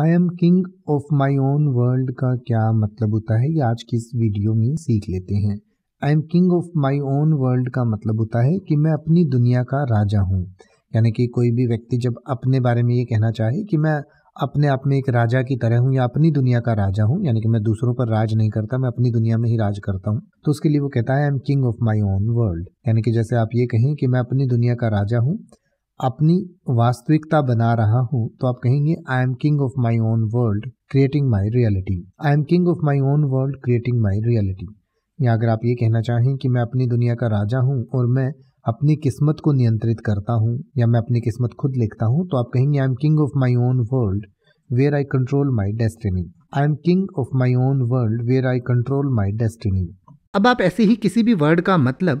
I am king of my own world का क्या मतलब होता है ये आज की इस वीडियो में सीख लेते हैं I am king of my own world का मतलब होता है कि मैं अपनी दुनिया का राजा हूँ यानी कि कोई भी व्यक्ति जब अपने बारे में ये कहना चाहे कि मैं अपने आप में एक राजा की तरह हूँ या अपनी दुनिया का राजा हूँ यानी कि मैं दूसरों पर राज नहीं करता मैं अपनी दुनिया में ही राज करता हूँ तो उसके लिए वो कहता है I am king of my own world यानी कि जैसे आप ये कहें कि मैं अपनी दुनिया का राजा हूँ अपनी वास्तविकता बना रहा हूँ तो आप कहेंगे I am king of my own world creating my reality I am king of my own world creating my reality या अगर आप ये कहना चाहें कि मैं अपनी दुनिया का राजा हूँ और मैं अपनी किस्मत को नियंत्रित करता हूँ या मैं अपनी किस्मत खुद लिखता हूँ तो आप कहेंगे I am king of my own world where I control my destiny I am king of my own world where I control my destiny अब आप ऐसे ही किसी भी वर्ड का मतलब